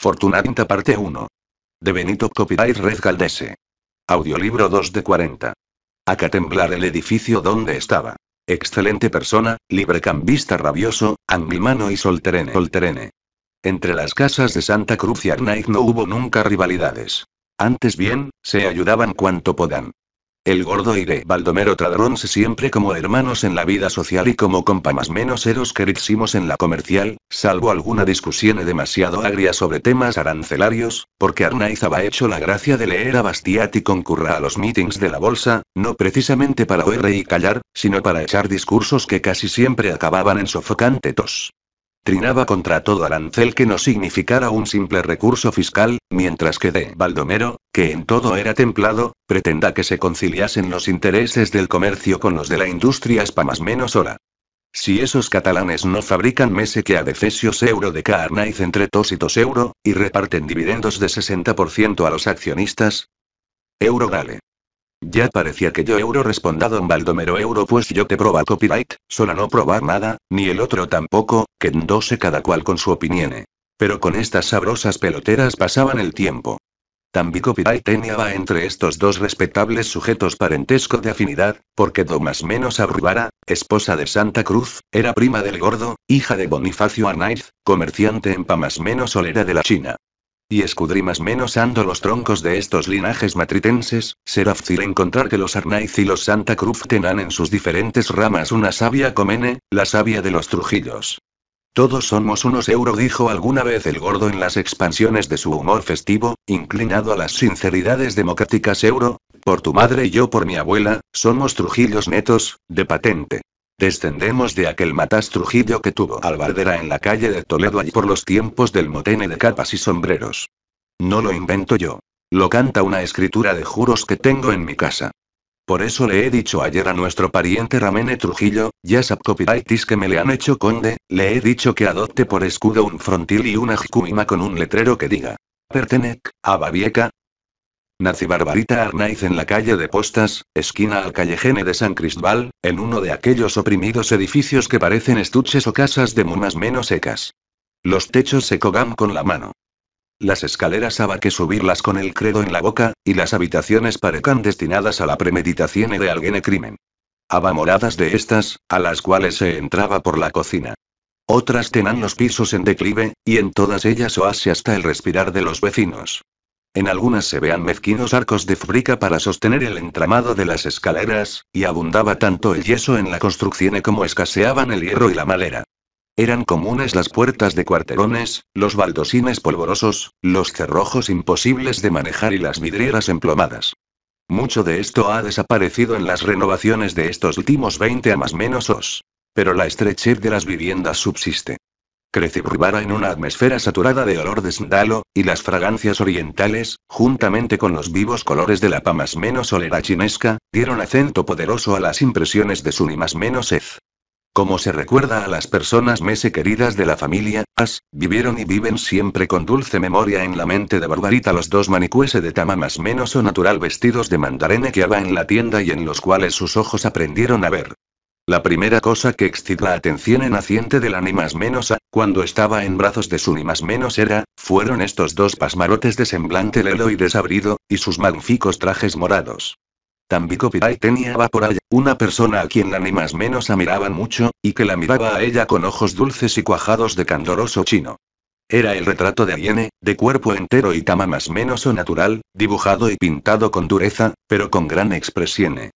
Fortunata parte 1. De Benito Copyright Red Audiolibro 2 de 40. Acá el edificio donde estaba. Excelente persona, librecambista rabioso, anglimano y solterene. solterene. Entre las casas de Santa Cruz y Arnaiz no hubo nunca rivalidades. Antes bien, se ayudaban cuanto podan. El gordo y de Baldomero Tradrón siempre como hermanos en la vida social y como más menos eros queridísimos en la comercial, salvo alguna discusión demasiado agria sobre temas arancelarios, porque Arnaiz había hecho la gracia de leer a Bastiat y concurra a los meetings de la bolsa, no precisamente para oír y callar, sino para echar discursos que casi siempre acababan en sofocante tos. Trinaba contra todo arancel que no significara un simple recurso fiscal, mientras que de Baldomero, que en todo era templado, pretenda que se conciliasen los intereses del comercio con los de la industria más menos hora. Si esos catalanes no fabrican mese que a defesios euro de carnaiz entre y tos euro, y reparten dividendos de 60% a los accionistas. Euro gale. Ya parecía que yo euro responda don Baldomero euro pues yo te proba copyright, sola no probar nada, ni el otro tampoco, que cada cual con su opinión. Pero con estas sabrosas peloteras pasaban el tiempo. También copyright va entre estos dos respetables sujetos parentesco de afinidad, porque do más menos Arrubara, esposa de Santa Cruz, era prima del Gordo, hija de Bonifacio Arnaiz, comerciante en más menos solera de la China y escudrimas menos ando los troncos de estos linajes matritenses, será fácil encontrar que los Arnaiz y los Santa Cruz tengan en sus diferentes ramas una savia comene, la savia de los Trujillos. Todos somos unos euro, dijo alguna vez el gordo en las expansiones de su humor festivo, inclinado a las sinceridades democráticas euro, por tu madre y yo por mi abuela, somos Trujillos netos, de patente. Descendemos de aquel mataz Trujillo que tuvo Albardera en la calle de Toledo allí por los tiempos del motene de capas y sombreros. No lo invento yo. Lo canta una escritura de juros que tengo en mi casa. Por eso le he dicho ayer a nuestro pariente Ramene Trujillo, ya sab copyrightis que me le han hecho conde, le he dicho que adopte por escudo un frontil y una jicuima con un letrero que diga. Pertenec, a Babieca, Nací Barbarita Arnaiz en la calle de Postas, esquina al callejene de San Cristóbal, en uno de aquellos oprimidos edificios que parecen estuches o casas de mumas menos secas. Los techos se cogan con la mano. Las escaleras haba que subirlas con el credo en la boca, y las habitaciones parecan destinadas a la premeditación de alguien crimen. Haba moradas de estas, a las cuales se entraba por la cocina. Otras tenían los pisos en declive, y en todas ellas oase hasta el respirar de los vecinos. En algunas se vean mezquinos arcos de fábrica para sostener el entramado de las escaleras, y abundaba tanto el yeso en la construcción como escaseaban el hierro y la madera. Eran comunes las puertas de cuarterones, los baldosines polvorosos, los cerrojos imposibles de manejar y las vidrieras emplomadas. Mucho de esto ha desaparecido en las renovaciones de estos últimos 20 a más menos os. Pero la estrechez de las viviendas subsiste rubara en una atmósfera saturada de olor de sandalo, y las fragancias orientales, juntamente con los vivos colores de la más menos olera chinesca, dieron acento poderoso a las impresiones de su ni más menos ez. Como se recuerda a las personas mese queridas de la familia, as, vivieron y viven siempre con dulce memoria en la mente de Barbarita los dos manicuese de más menos o natural vestidos de mandarene que había en la tienda y en los cuales sus ojos aprendieron a ver, la primera cosa que excitó la atención en naciente de la menos a, cuando estaba en brazos de su ni menos era, fueron estos dos pasmarotes de semblante lelo y desabrido, y sus magníficos trajes morados. Tambico Pirai tenía por allá, una persona a quien la ni más menos admiraba mucho, y que la miraba a ella con ojos dulces y cuajados de candoroso chino. Era el retrato de Ayene, de cuerpo entero y tama más menos o natural, dibujado y pintado con dureza, pero con gran expresión.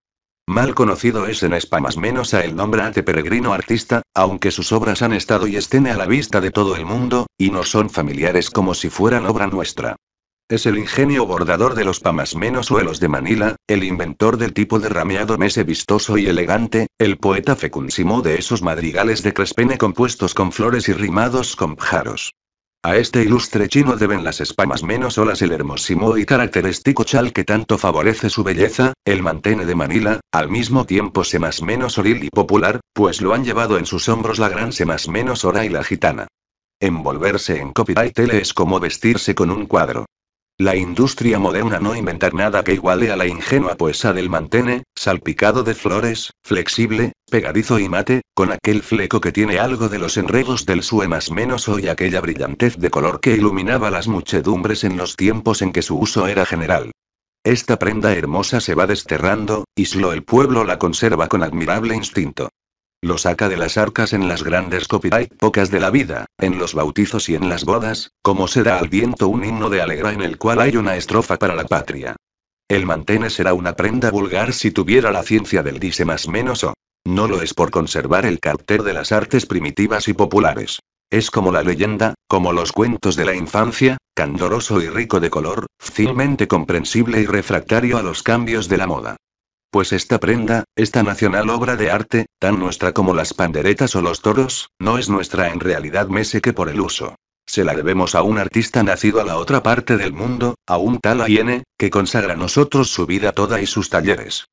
Mal conocido es en España menos a el nombre ante peregrino artista, aunque sus obras han estado y estén a la vista de todo el mundo, y no son familiares como si fueran obra nuestra. Es el ingenio bordador de los pamas menos suelos de Manila, el inventor del tipo de rameado mese vistoso y elegante, el poeta fecundísimo de esos madrigales de crespene compuestos con flores y rimados con pájaros. A este ilustre chino deben las espamas menos olas el hermosimo y característico chal que tanto favorece su belleza, el mantene de Manila, al mismo tiempo se más menos oril y popular, pues lo han llevado en sus hombros la gran se más menos hora y la gitana. Envolverse en copyright es como vestirse con un cuadro. La industria moderna no inventa nada que iguale a la ingenua poesía del mantene, salpicado de flores, flexible, pegadizo y mate, con aquel fleco que tiene algo de los enredos del sue más menos hoy aquella brillantez de color que iluminaba las muchedumbres en los tiempos en que su uso era general. Esta prenda hermosa se va desterrando, y solo el pueblo la conserva con admirable instinto. Lo saca de las arcas en las grandes copyright pocas de la vida, en los bautizos y en las bodas, como se da al viento un himno de alegra en el cual hay una estrofa para la patria. El mantene será una prenda vulgar si tuviera la ciencia del dice más menos o. No lo es por conservar el carácter de las artes primitivas y populares. Es como la leyenda, como los cuentos de la infancia, candoroso y rico de color, fácilmente comprensible y refractario a los cambios de la moda. Pues esta prenda, esta nacional obra de arte, tan nuestra como las panderetas o los toros, no es nuestra en realidad mese que por el uso. Se la debemos a un artista nacido a la otra parte del mundo, a un tal Aiene, que consagra a nosotros su vida toda y sus talleres.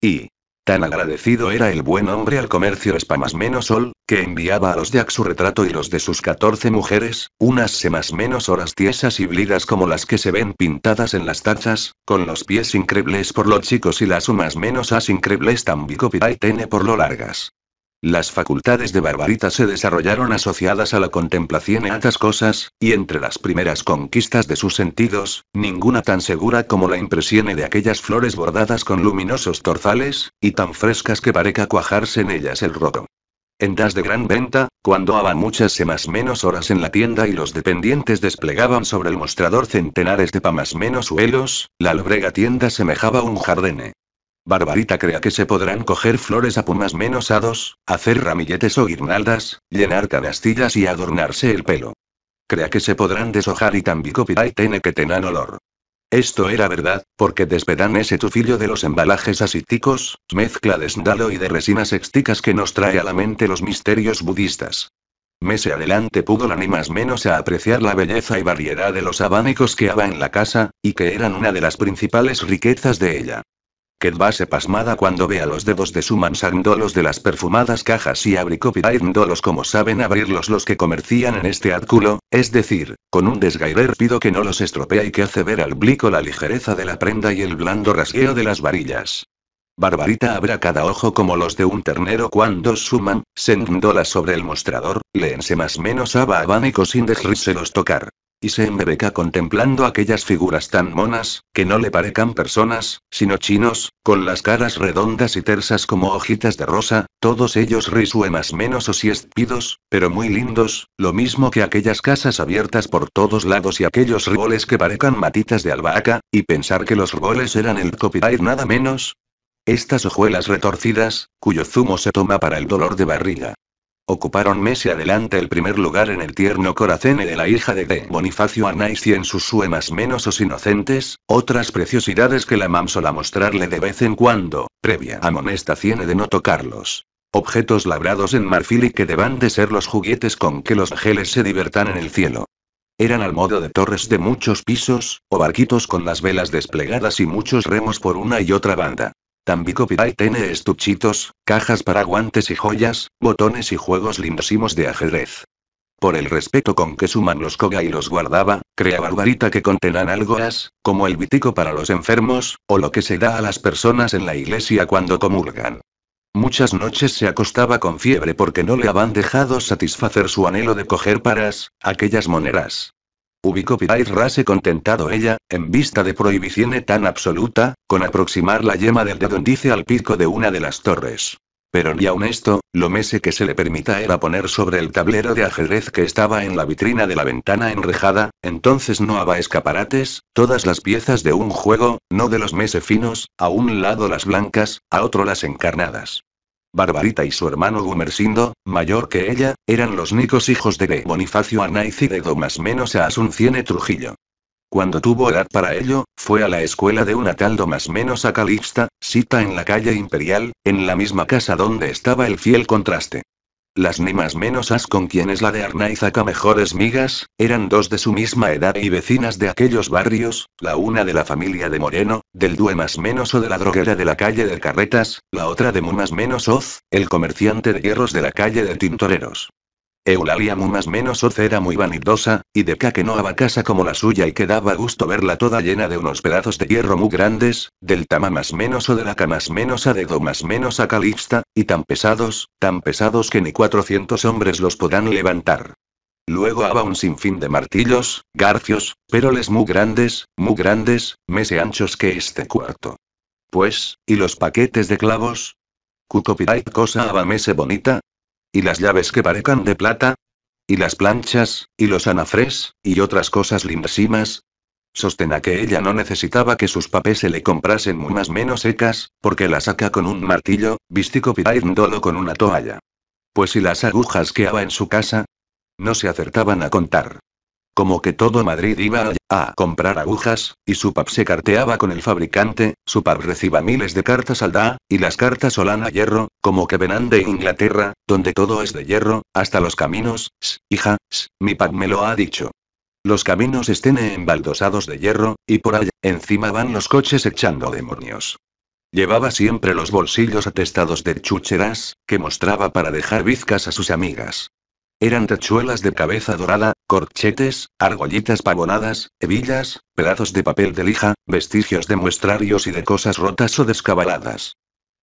Y, Tan agradecido era el buen hombre al comercio menos sol, que enviaba a los de su retrato y los de sus 14 mujeres, unas semas menos horas tiesas y blidas como las que se ven pintadas en las tachas, con los pies increíbles por lo chicos y las umas menos as increíbles tan y tene por lo largas. Las facultades de Barbarita se desarrollaron asociadas a la contemplación de altas cosas, y entre las primeras conquistas de sus sentidos, ninguna tan segura como la impresión de aquellas flores bordadas con luminosos torzales, y tan frescas que pareca cuajarse en ellas el roto. En das de gran venta, cuando haban muchas semas menos horas en la tienda y los dependientes desplegaban sobre el mostrador centenares de pamas menos suelos, la lobrega tienda semejaba un jardine. Barbarita crea que se podrán coger flores a pumas menos a hacer ramilletes o guirnaldas, llenar canastillas y adornarse el pelo. Crea que se podrán deshojar y también tiene que tener olor. Esto era verdad, porque despedan ese tufillo de los embalajes asíticos, mezcla de sndalo y de resinas exticas que nos trae a la mente los misterios budistas. Mese adelante pudo la ni más menos a apreciar la belleza y variedad de los abanicos que había en la casa, y que eran una de las principales riquezas de ella se pasmada cuando ve a los dedos de Suman sacándolos de las perfumadas cajas y copyrightndolos como saben abrirlos los que comercian en este artículo, es decir, con un desgairer pido que no los estropea y que hace ver al blico la ligereza de la prenda y el blando rasgueo de las varillas. Barbarita abra cada ojo como los de un ternero cuando Suman, sendola sobre el mostrador, le más menos a abanico sin desrírselos tocar y se embebeca contemplando aquellas figuras tan monas, que no le parecan personas, sino chinos, con las caras redondas y tersas como hojitas de rosa, todos ellos risue más menos o si pero muy lindos, lo mismo que aquellas casas abiertas por todos lados y aquellos roles que parecan matitas de albahaca, y pensar que los roles eran el copyright nada menos. Estas hojuelas retorcidas, cuyo zumo se toma para el dolor de barriga. Ocuparon mes adelante el primer lugar en el tierno Coracene de la hija de Bonifacio Anais y en sus suemas menos os inocentes, otras preciosidades que la mam sola mostrarle de vez en cuando, previa amonestación de no tocarlos. Objetos labrados en marfil y que deban de ser los juguetes con que los ángeles se divertan en el cielo. Eran al modo de torres de muchos pisos, o barquitos con las velas desplegadas y muchos remos por una y otra banda. Tambico y tiene estuchitos, cajas para guantes y joyas, botones y juegos lindosimos de ajedrez. Por el respeto con que suman los coga y los guardaba, crea barbarita que contenan algoas, como el vitico para los enfermos, o lo que se da a las personas en la iglesia cuando comulgan. Muchas noches se acostaba con fiebre porque no le habían dejado satisfacer su anhelo de coger paras, aquellas moneras. Ubicopirai se contentado ella, en vista de prohibiciones tan absoluta, con aproximar la yema del dedo dice al pico de una de las torres. Pero ni aun esto, lo mese que se le permita era poner sobre el tablero de ajedrez que estaba en la vitrina de la ventana enrejada, entonces no había escaparates, todas las piezas de un juego, no de los mese finos, a un lado las blancas, a otro las encarnadas. Barbarita y su hermano Gumersindo, mayor que ella, eran los nicos hijos de Bonifacio Arnaiz y de Domas menos a Asunción Trujillo. Cuando tuvo edad para ello, fue a la escuela de una tal Domas menos a Calixta, sita en la calle Imperial, en la misma casa donde estaba el fiel contraste. Las ni más menos as con quienes la de Arnaizaca mejores migas, eran dos de su misma edad y vecinas de aquellos barrios, la una de la familia de Moreno, del Due más menos o de la droguera de la calle de Carretas, la otra de Mu más menos Oz, el comerciante de hierros de la calle de Tintoreros. Eulalia más menos o cera muy vanidosa, y de que no haba casa como la suya y que daba gusto verla toda llena de unos pedazos de hierro muy grandes, del tama más menos o de la ca más menos a dedo más menos a calixta, y tan pesados, tan pesados que ni 400 hombres los podrán levantar. Luego haba un sinfín de martillos, garfios, peroles muy grandes, muy grandes, mese anchos que este cuarto. Pues, ¿y los paquetes de clavos? ¿Cucopirait cosa mese bonita, ¿Y las llaves que parecan de plata? ¿Y las planchas, y los anafres, y otras cosas lindísimas? Sostena que ella no necesitaba que sus papés se le comprasen unas menos secas, porque la saca con un martillo, vístico pirándolo con una toalla. Pues y las agujas que haba en su casa? No se acertaban a contar. Como que todo Madrid iba a, comprar agujas, y su pap se carteaba con el fabricante, su pap reciba miles de cartas al DA, y las cartas a hierro, como que venan de Inglaterra, donde todo es de hierro, hasta los caminos, hija, mi pap me lo ha dicho. Los caminos estén embaldosados de hierro, y por allá, encima van los coches echando demonios. Llevaba siempre los bolsillos atestados de chucheras, que mostraba para dejar bizcas a sus amigas. Eran tachuelas de cabeza dorada, corchetes, argollitas pavonadas, hebillas, pedazos de papel de lija, vestigios de muestrarios y de cosas rotas o descabaladas.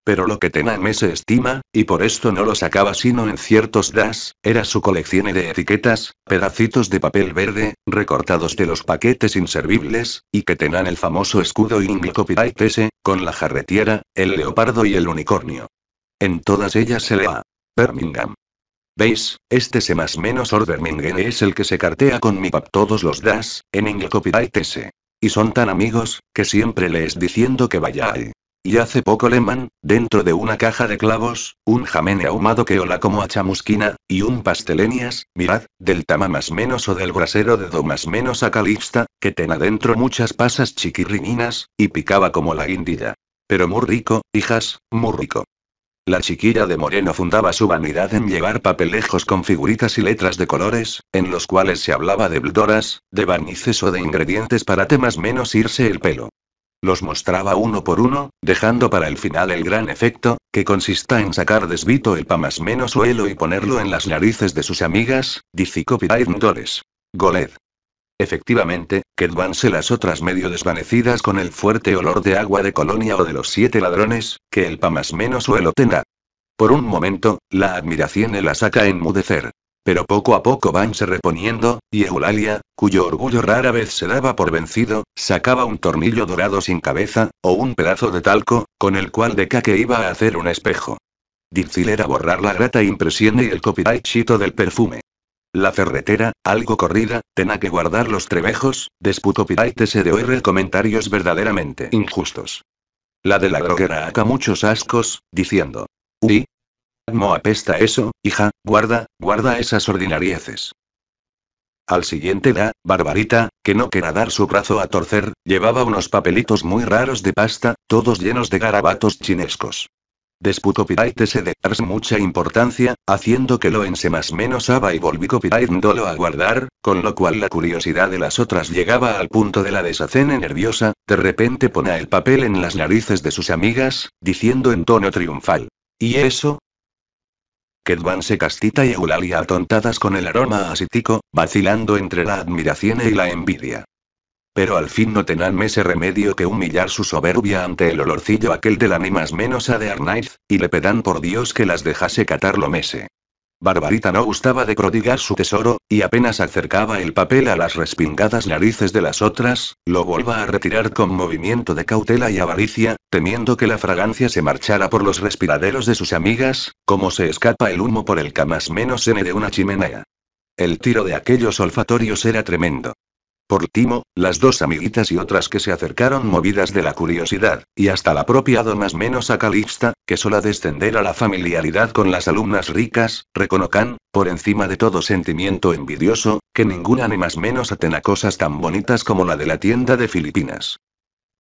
Pero lo que Tename se estima, y por esto no lo sacaba sino en ciertos das, era su colección de etiquetas, pedacitos de papel verde, recortados de los paquetes inservibles, y que tenían el famoso escudo inglés copyright S, con la jarretiera, el leopardo y el unicornio. En todas ellas se lea. Birmingham. ¿Veis? Este se más menos es el que se cartea con mi pap todos los das, en inglés ese. Y son tan amigos, que siempre le es diciendo que vaya ahí. Y hace poco le man, dentro de una caja de clavos, un jamene ahumado que ola como a chamusquina, y un pastelenias, mirad, del tama más menos o del brasero de do más menos a calixta, que ten adentro muchas pasas chiquirrininas, y picaba como la guindilla. Pero muy rico, hijas, muy rico. La chiquilla de Moreno fundaba su vanidad en llevar papelejos con figuritas y letras de colores, en los cuales se hablaba de bldoras, de barnices o de ingredientes para temas menos irse el pelo. Los mostraba uno por uno, dejando para el final el gran efecto, que consista en sacar desvito el pa' más menos suelo y ponerlo en las narices de sus amigas, dice Copyright Goled. Efectivamente, vanse las otras medio desvanecidas con el fuerte olor de agua de colonia o de los siete ladrones, que el más menos suelo tendrá. Por un momento, la admiración la saca enmudecer. Pero poco a poco vanse se reponiendo, y Eulalia, cuyo orgullo rara vez se daba por vencido, sacaba un tornillo dorado sin cabeza, o un pedazo de talco, con el cual deca que iba a hacer un espejo. Difícil era borrar la grata impresión y el copyright chito del perfume. La ferretera, algo corrida, tenga que guardar los trebejos, disputó de oír comentarios verdaderamente injustos. La de la droguera acá muchos ascos, diciendo. Uy. No apesta eso, hija, guarda, guarda esas ordinarieces. Al siguiente da, Barbarita, que no quiera dar su brazo a torcer, llevaba unos papelitos muy raros de pasta, todos llenos de garabatos chinescos. Pirate se de Ars mucha importancia, haciendo que lo ense más menos aba y volví Copyright a guardar, con lo cual la curiosidad de las otras llegaba al punto de la desacena nerviosa, de repente pone el papel en las narices de sus amigas, diciendo en tono triunfal. ¿Y eso? Kedvan se castita y Eulalia atontadas con el aroma asítico, vacilando entre la admiración y la envidia. Pero al fin no tenían ese remedio que humillar su soberbia ante el olorcillo aquel de la ni menos a de Arnaiz, y le pedan por Dios que las dejase catar lo mese. Barbarita no gustaba de prodigar su tesoro, y apenas acercaba el papel a las respingadas narices de las otras, lo volvía a retirar con movimiento de cautela y avaricia, temiendo que la fragancia se marchara por los respiraderos de sus amigas, como se escapa el humo por el camas menos n de una chimenea. El tiro de aquellos olfatorios era tremendo. Por Timo, las dos amiguitas y otras que se acercaron movidas de la curiosidad, y hasta la propia más menos a que sola descender a la familiaridad con las alumnas ricas, reconocan, por encima de todo sentimiento envidioso, que ninguna ni más menos atena cosas tan bonitas como la de la tienda de Filipinas.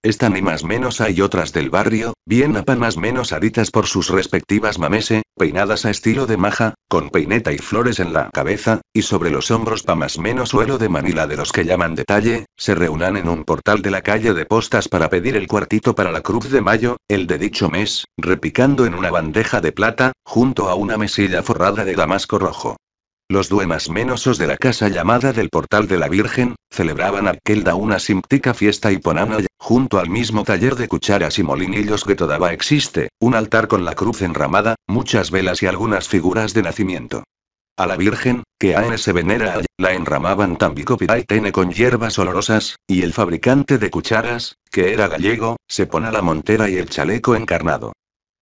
Esta ni más menos hay otras del barrio, bien pan más menos aditas por sus respectivas mamese, peinadas a estilo de maja, con peineta y flores en la cabeza, y sobre los hombros pa más menos suelo de Manila de los que llaman detalle, se reúnan en un portal de la calle de postas para pedir el cuartito para la cruz de mayo, el de dicho mes, repicando en una bandeja de plata, junto a una mesilla forrada de damasco rojo. Los duemas menosos de la casa llamada del Portal de la Virgen, celebraban da una simptica fiesta y allá, junto al mismo taller de cucharas y molinillos que todavía existe, un altar con la cruz enramada, muchas velas y algunas figuras de nacimiento. A la Virgen, que a se venera, la enramaban y tene con hierbas olorosas, y el fabricante de cucharas, que era gallego, se pone la montera y el chaleco encarnado.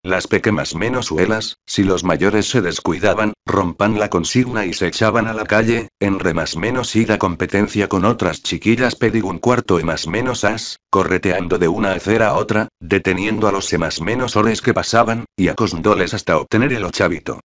Las pequeñas menos-huelas, si los mayores se descuidaban, rompan la consigna y se echaban a la calle, en re más menos ida competencia con otras chiquillas pedí un cuarto y e más menos as, correteando de una acera a otra, deteniendo a los e más menos ores que pasaban, y acosándoles hasta obtener el ochavito.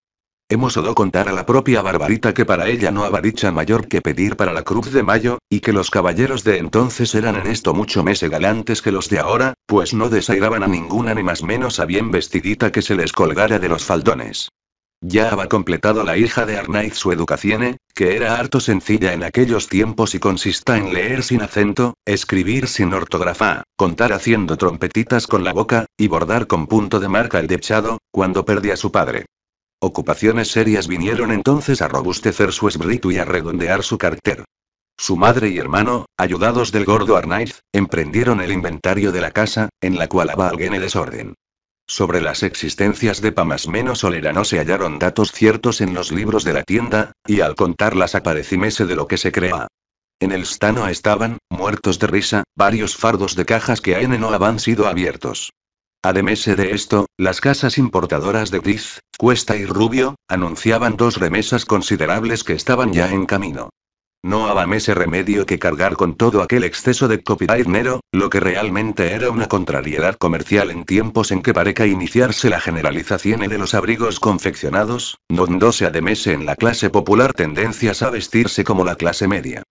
Hemos oído contar a la propia Barbarita que para ella no había dicha mayor que pedir para la Cruz de Mayo, y que los caballeros de entonces eran en esto mucho más galantes que los de ahora, pues no desairaban a ninguna ni más menos a bien vestidita que se les colgara de los faldones. Ya había completado la hija de Arnaiz su educación, que era harto sencilla en aquellos tiempos y consista en leer sin acento, escribir sin ortografía, contar haciendo trompetitas con la boca, y bordar con punto de marca el dechado, cuando perdía a su padre. Ocupaciones serias vinieron entonces a robustecer su esbrito y a redondear su carácter. Su madre y hermano, ayudados del gordo Arnaiz, emprendieron el inventario de la casa, en la cual había alguien el desorden. Sobre las existencias de Pamas menos no se hallaron datos ciertos en los libros de la tienda, y al contarlas aparecimese de lo que se crea. En el stano estaban, muertos de risa, varios fardos de cajas que n no habían sido abiertos. Además de esto, las casas importadoras de Gris, Cuesta y Rubio, anunciaban dos remesas considerables que estaban ya en camino. No había remedio que cargar con todo aquel exceso de copyright nero, lo que realmente era una contrariedad comercial en tiempos en que pareca iniciarse la generalización de los abrigos confeccionados, donde se ademese en la clase popular tendencias a vestirse como la clase media.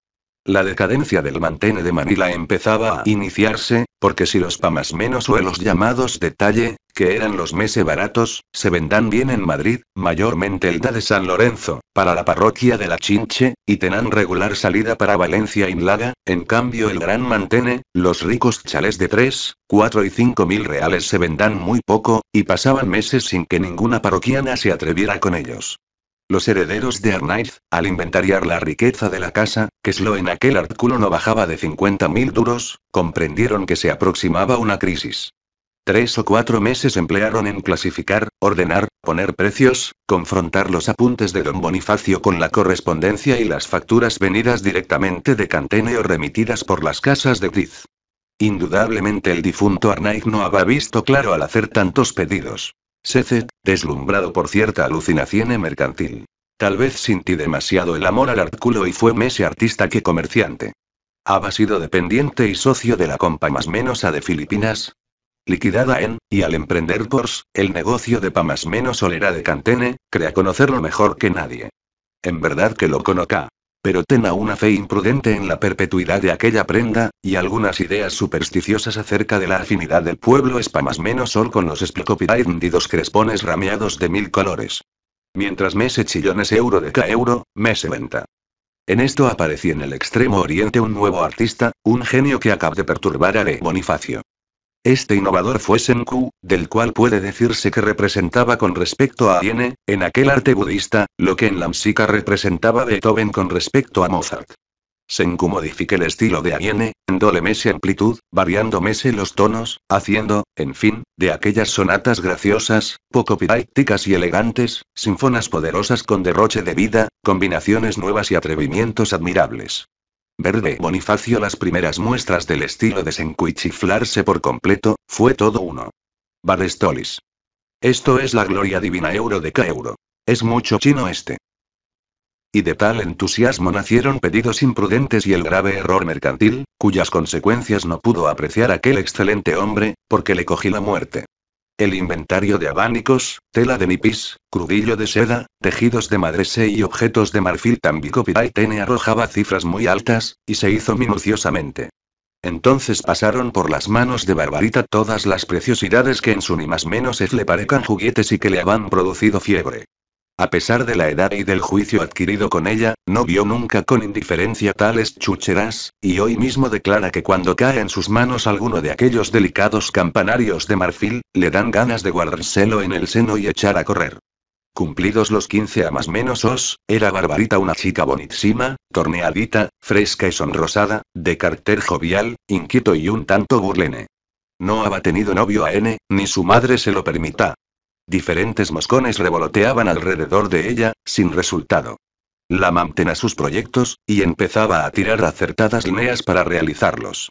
La decadencia del mantene de Manila empezaba a iniciarse, porque si los pamas menos o los llamados de talle, que eran los meses baratos, se vendan bien en Madrid, mayormente el da de San Lorenzo, para la parroquia de la Chinche, y tenan regular salida para Valencia y Laga, en cambio el gran mantene, los ricos chales de 3, 4 y 5 mil reales se vendan muy poco, y pasaban meses sin que ninguna parroquiana se atreviera con ellos. Los herederos de Arnaiz, al inventariar la riqueza de la casa, que solo en aquel artículo no bajaba de 50.000 duros, comprendieron que se aproximaba una crisis. Tres o cuatro meses emplearon en clasificar, ordenar, poner precios, confrontar los apuntes de don Bonifacio con la correspondencia y las facturas venidas directamente de Cantene o remitidas por las casas de Tiz. Indudablemente el difunto Arnaiz no había visto claro al hacer tantos pedidos. CC, deslumbrado por cierta alucinación mercantil. Tal vez sintí demasiado el amor al artículo y fue mese artista que comerciante. Había sido dependiente y socio de la compa más menos a de Filipinas. Liquidada en, y al emprender Porsche, el negocio de pa' más menos Olera de Cantene, crea conocerlo mejor que nadie. En verdad que lo conozca. Pero ten a una fe imprudente en la perpetuidad de aquella prenda, y algunas ideas supersticiosas acerca de la afinidad del pueblo espamas menos sol con los hendidos crespones rameados de mil colores. Mientras mese chillones euro de ca euro, mese venta. En esto aparecía en el extremo oriente un nuevo artista, un genio que acaba de perturbar a Le Bonifacio. Este innovador fue Senku, del cual puede decirse que representaba con respecto a Aiene, en aquel arte budista, lo que en la música representaba Beethoven con respecto a Mozart. Senku modifica el estilo de Aiene, dole mese amplitud, variando mese los tonos, haciendo, en fin, de aquellas sonatas graciosas, poco pirácticas y elegantes, sinfonas poderosas con derroche de vida, combinaciones nuevas y atrevimientos admirables. Verde Bonifacio las primeras muestras del estilo de sencuichiflarse por completo, fue todo uno. Barestolis. Esto es la gloria divina euro de K-euro. Es mucho chino este. Y de tal entusiasmo nacieron pedidos imprudentes y el grave error mercantil, cuyas consecuencias no pudo apreciar aquel excelente hombre, porque le cogí la muerte. El inventario de abanicos, tela de nipis, crudillo de seda, tejidos de madrese y objetos de marfil tambico Tene arrojaba cifras muy altas, y se hizo minuciosamente. Entonces pasaron por las manos de Barbarita todas las preciosidades que en su ni más menos es le parecan juguetes y que le habían producido fiebre. A pesar de la edad y del juicio adquirido con ella, no vio nunca con indiferencia tales chucheras, y hoy mismo declara que cuando cae en sus manos alguno de aquellos delicados campanarios de marfil, le dan ganas de guardárselo en el seno y echar a correr. Cumplidos los 15 a más menos os, era Barbarita una chica bonitísima, torneadita, fresca y sonrosada, de carácter jovial, inquieto y un tanto burlene. No había tenido novio a N, ni su madre se lo permita, Diferentes moscones revoloteaban alrededor de ella, sin resultado. La mantenía sus proyectos, y empezaba a tirar acertadas líneas para realizarlos.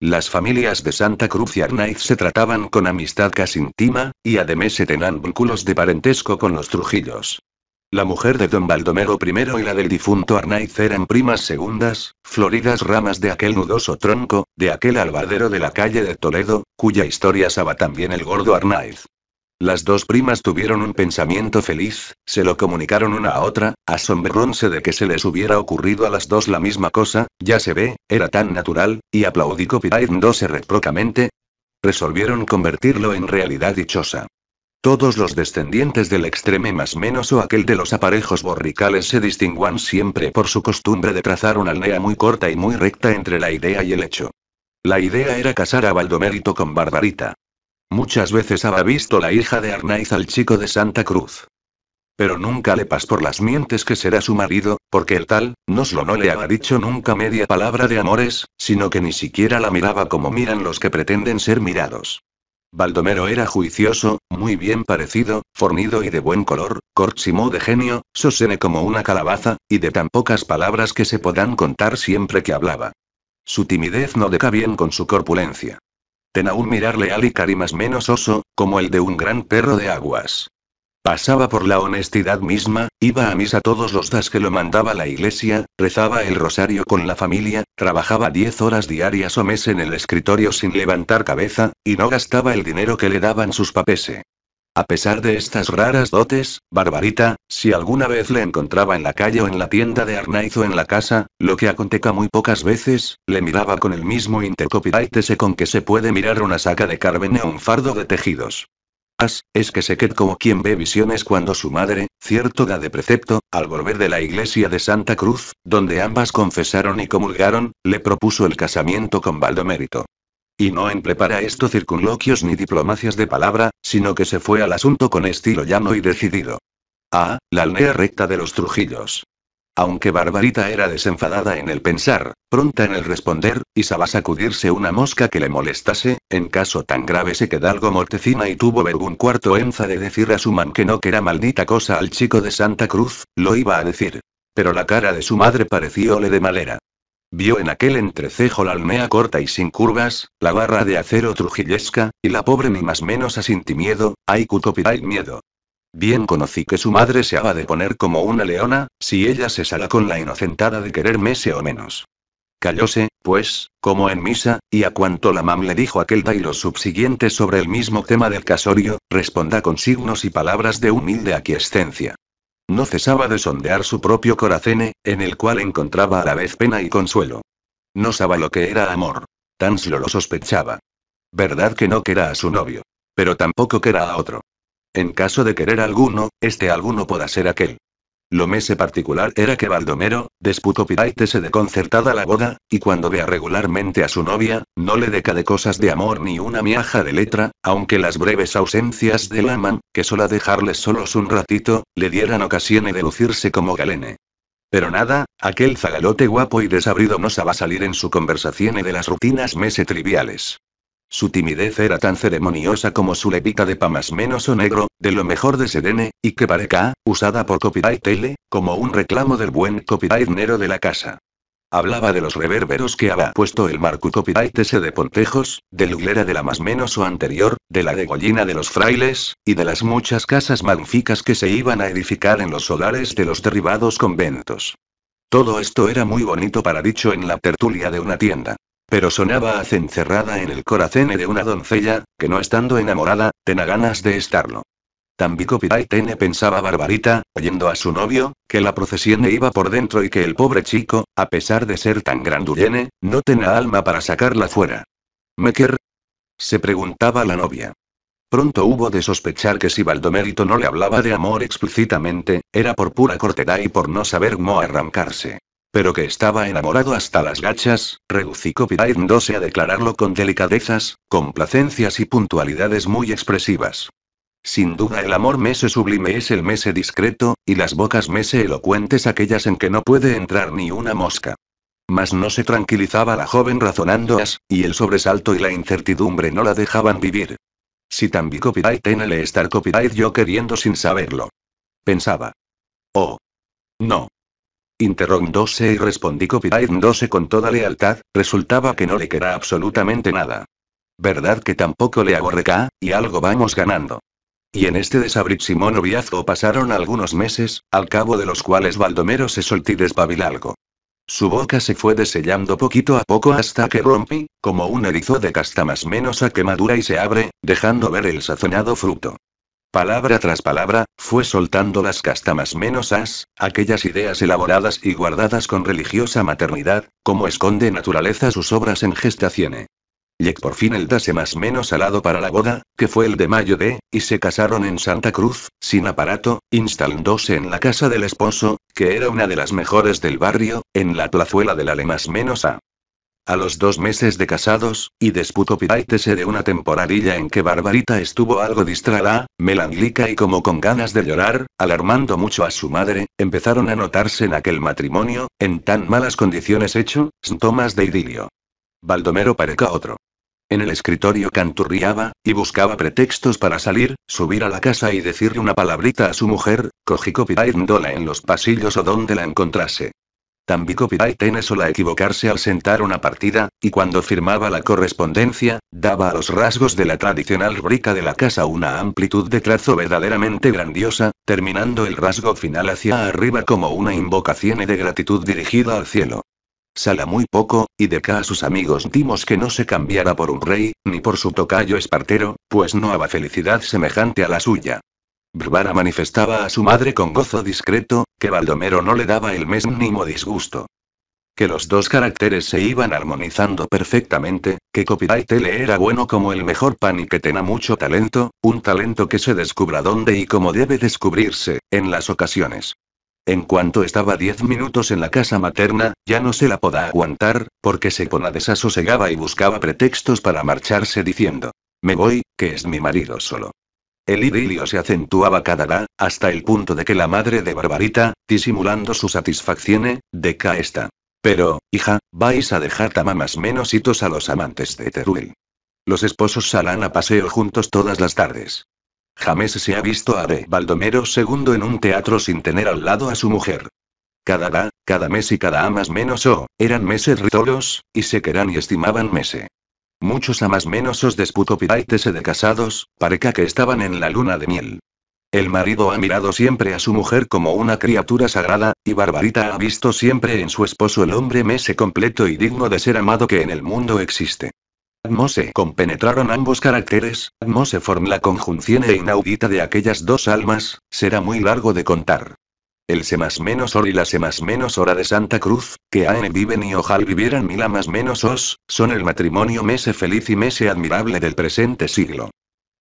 Las familias de Santa Cruz y Arnaiz se trataban con amistad casi íntima, y además se tenían vínculos de parentesco con los Trujillos. La mujer de don Baldomero I y la del difunto Arnaiz eran primas segundas, floridas ramas de aquel nudoso tronco, de aquel albardero de la calle de Toledo, cuya historia sabía también el gordo Arnaiz. Las dos primas tuvieron un pensamiento feliz, se lo comunicaron una a otra, asombrándose de que se les hubiera ocurrido a las dos la misma cosa, ya se ve, era tan natural, y aplaudicó copiándose reprocamente. Resolvieron convertirlo en realidad dichosa. Todos los descendientes del extreme más menos o aquel de los aparejos borricales se distingúan siempre por su costumbre de trazar una línea muy corta y muy recta entre la idea y el hecho. La idea era casar a Baldomérito con Barbarita. Muchas veces había visto la hija de Arnaiz al chico de Santa Cruz. Pero nunca le pas por las mientes que será su marido, porque el tal, no solo no le había dicho nunca media palabra de amores, sino que ni siquiera la miraba como miran los que pretenden ser mirados. Baldomero era juicioso, muy bien parecido, fornido y de buen color, cortísimo de genio, sosene como una calabaza, y de tan pocas palabras que se podrán contar siempre que hablaba. Su timidez no deca bien con su corpulencia aún mirarle leal y carimas menos oso, como el de un gran perro de aguas. Pasaba por la honestidad misma, iba a misa todos los días que lo mandaba la iglesia, rezaba el rosario con la familia, trabajaba diez horas diarias o mes en el escritorio sin levantar cabeza, y no gastaba el dinero que le daban sus papese. A pesar de estas raras dotes, Barbarita, si alguna vez le encontraba en la calle o en la tienda de Arnaiz en la casa, lo que aconteca muy pocas veces, le miraba con el mismo intercopiraitese con que se puede mirar una saca de carmen o un fardo de tejidos. As, es que se quedó como quien ve visiones cuando su madre, cierto da de precepto, al volver de la iglesia de Santa Cruz, donde ambas confesaron y comulgaron, le propuso el casamiento con Valdomérito. Y no emple para esto circunloquios ni diplomacias de palabra, sino que se fue al asunto con estilo llano y decidido. Ah, la alnea recta de los Trujillos. Aunque Barbarita era desenfadada en el pensar, pronta en el responder, y sabía sacudirse una mosca que le molestase, en caso tan grave se quedó algo mortecina y tuvo algún cuarto enza de decir a su man que no que era maldita cosa al chico de Santa Cruz, lo iba a decir. Pero la cara de su madre parecióle de malera. Vio en aquel entrecejo la almea corta y sin curvas, la barra de acero trujillesca, y la pobre ni más menos miedo, ay cutopiray miedo. Bien conocí que su madre se haba de poner como una leona, si ella se sala con la inocentada de querer mese o menos. Callóse, pues, como en misa, y a cuanto la mam le dijo aquel los subsiguiente sobre el mismo tema del casorio, responda con signos y palabras de humilde aquiescencia. No cesaba de sondear su propio corazón, en el cual encontraba a la vez pena y consuelo. No sabía lo que era amor. Tan solo lo sospechaba. Verdad que no quería a su novio. Pero tampoco quería a otro. En caso de querer alguno, este alguno pueda ser aquel. Lo mese particular era que Baldomero, desputó se concertada la boda, y cuando vea regularmente a su novia, no le deca de cosas de amor ni una miaja de letra, aunque las breves ausencias del laman, que sola dejarles solos un ratito, le dieran ocasión de lucirse como galene. Pero nada, aquel zagalote guapo y desabrido no va salir en su conversación y de las rutinas mese triviales. Su timidez era tan ceremoniosa como su levita de más menos o negro, de lo mejor de Sedene, y que pareca, usada por Copyright Tele, como un reclamo del buen Copyright Nero de la casa. Hablaba de los reverberos que había puesto el marco copyright ese de Pontejos, de Luglera de la más menos o anterior, de la de de los frailes, y de las muchas casas magníficas que se iban a edificar en los solares de los derribados conventos. Todo esto era muy bonito para dicho en la tertulia de una tienda. Pero sonaba a cencerrada en el corazón de una doncella, que no estando enamorada, tena ganas de estarlo. Tambico Tene pensaba Barbarita, oyendo a su novio, que la procesión iba por dentro y que el pobre chico, a pesar de ser tan grandullene, no tenía alma para sacarla fuera. quer? se preguntaba la novia. Pronto hubo de sospechar que si Baldomérito no le hablaba de amor explícitamente, era por pura cortedad y por no saber cómo arrancarse pero que estaba enamorado hasta las gachas, reducí 12 a declararlo con delicadezas, complacencias y puntualidades muy expresivas. Sin duda el amor mese sublime es el mese discreto, y las bocas mese elocuentes aquellas en que no puede entrar ni una mosca. Mas no se tranquilizaba la joven razonandoas y el sobresalto y la incertidumbre no la dejaban vivir. Si también copyright le estar copyright yo queriendo sin saberlo. Pensaba. Oh. No. Interrondóse y respondí copiándose con toda lealtad, resultaba que no le queda absolutamente nada. ¿Verdad que tampoco le hago y algo vamos ganando? Y en este desabrísimo noviazgo pasaron algunos meses, al cabo de los cuales Baldomero se soltó y algo. Su boca se fue desellando poquito a poco hasta que rompí, como un erizo de casta más menos a quemadura y se abre, dejando ver el sazonado fruto palabra tras palabra, fue soltando las castamas menos as, aquellas ideas elaboradas y guardadas con religiosa maternidad, como esconde naturaleza sus obras en gestaciones. Llegó por fin el dase más menos alado para la boda, que fue el de mayo de, y se casaron en Santa Cruz, sin aparato, instalándose en la casa del esposo, que era una de las mejores del barrio, en la plazuela del Ale más menos a. A los dos meses de casados, y desputo piráitese de una temporadilla en que Barbarita estuvo algo distrada, melancólica y como con ganas de llorar, alarmando mucho a su madre, empezaron a notarse en aquel matrimonio, en tan malas condiciones hecho, síntomas de idilio. Baldomero pareca otro. En el escritorio canturriaba, y buscaba pretextos para salir, subir a la casa y decirle una palabrita a su mujer, cogí dola en los pasillos o donde la encontrase. Tambico tenía sola equivocarse al sentar una partida, y cuando firmaba la correspondencia, daba a los rasgos de la tradicional rica de la casa una amplitud de trazo verdaderamente grandiosa, terminando el rasgo final hacia arriba como una invocación de gratitud dirigida al cielo. Sala muy poco, y de acá a sus amigos dimos que no se cambiara por un rey, ni por su tocayo espartero, pues no había felicidad semejante a la suya. Brbara manifestaba a su madre con gozo discreto, que Baldomero no le daba el mes mínimo disgusto. Que los dos caracteres se iban armonizando perfectamente, que Copyright le era bueno como el mejor pan y que tenía mucho talento, un talento que se descubra dónde y cómo debe descubrirse, en las ocasiones. En cuanto estaba diez minutos en la casa materna, ya no se la podía aguantar, porque se ponía desasosegada y buscaba pretextos para marcharse diciendo, me voy, que es mi marido solo. El idilio se acentuaba cada día, hasta el punto de que la madre de Barbarita, disimulando su satisfacción, deca esta. Pero, hija, vais a dejar tamamas menos hitos a los amantes de Teruel. Los esposos salán a paseo juntos todas las tardes. Jamás se ha visto a de Baldomero II en un teatro sin tener al lado a su mujer. Cada da, cada mes y cada amas menos o, eran meses ritolos, y se queran y estimaban mese. Muchos a más menos os de casados, pareca que estaban en la luna de miel. El marido ha mirado siempre a su mujer como una criatura sagrada, y Barbarita ha visto siempre en su esposo el hombre mese completo y digno de ser amado que en el mundo existe. Mose se compenetraron ambos caracteres, Mose se form la conjunción e inaudita de aquellas dos almas, será muy largo de contar. El se más menos or y la se más menos hora de Santa Cruz, que aen viven y ojal vivieran mil más menos os, son el matrimonio mese feliz y mese admirable del presente siglo.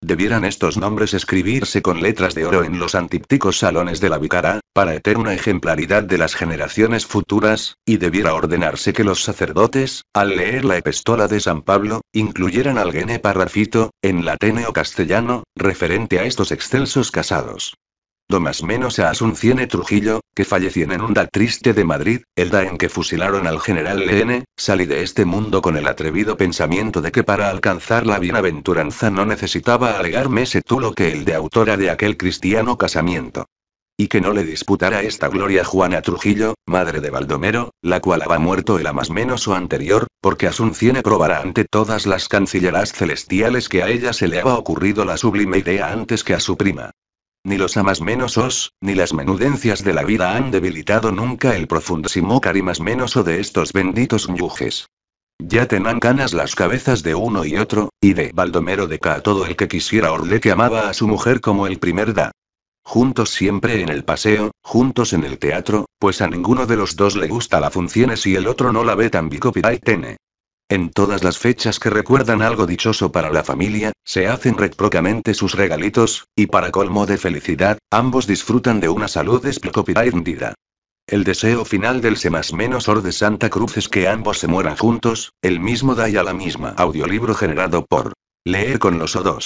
Debieran estos nombres escribirse con letras de oro en los antípticos salones de la vicara, para eterna ejemplaridad de las generaciones futuras, y debiera ordenarse que los sacerdotes, al leer la epistola de San Pablo, incluyeran gene parrafito, en lateneo castellano, referente a estos excelsos casados do más menos a Asuncione Trujillo, que falleció en un da triste de Madrid, el da en que fusilaron al general N. salí de este mundo con el atrevido pensamiento de que para alcanzar la bienaventuranza no necesitaba alegarme ese tulo que el de autora de aquel cristiano casamiento. Y que no le disputara esta gloria Juana Trujillo, madre de Baldomero, la cual había muerto el a más menos o anterior, porque Asuncione probará ante todas las cancilleras celestiales que a ella se le había ocurrido la sublime idea antes que a su prima. Ni los amas menos os, ni las menudencias de la vida han debilitado nunca el profundísimo carimas menos o de estos benditos ñujes. Ya tenan ganas las cabezas de uno y otro, y de Baldomero de a todo el que quisiera orle que amaba a su mujer como el primer da. Juntos siempre en el paseo, juntos en el teatro, pues a ninguno de los dos le gusta la funciones y el otro no la ve tan bicopita y tene. En todas las fechas que recuerdan algo dichoso para la familia, se hacen recprocamente sus regalitos, y para colmo de felicidad, ambos disfrutan de una salud hundida. El deseo final del más menos or de Santa Cruz es que ambos se mueran juntos, el mismo da y a la misma. Audiolibro generado por Leer con los o